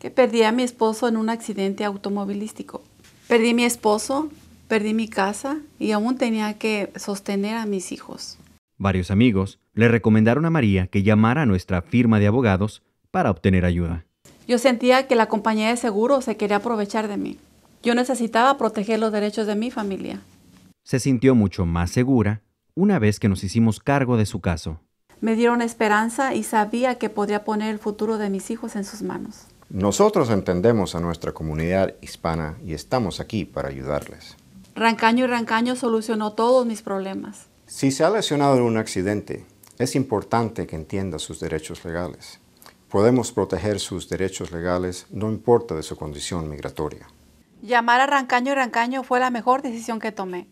que perdí a mi esposo en un accidente automovilístico. Perdí mi esposo, perdí mi casa y aún tenía que sostener a mis hijos. Varios amigos le recomendaron a María que llamara a nuestra firma de abogados para obtener ayuda. Yo sentía que la compañía de seguro se quería aprovechar de mí. Yo necesitaba proteger los derechos de mi familia. Se sintió mucho más segura una vez que nos hicimos cargo de su caso. Me dieron esperanza y sabía que podría poner el futuro de mis hijos en sus manos. Nosotros entendemos a nuestra comunidad hispana y estamos aquí para ayudarles. Rancaño y Rancaño solucionó todos mis problemas. Si se ha lesionado en un accidente, es importante que entienda sus derechos legales. Podemos proteger sus derechos legales no importa de su condición migratoria. Llamar a Rancaño y Rancaño fue la mejor decisión que tomé.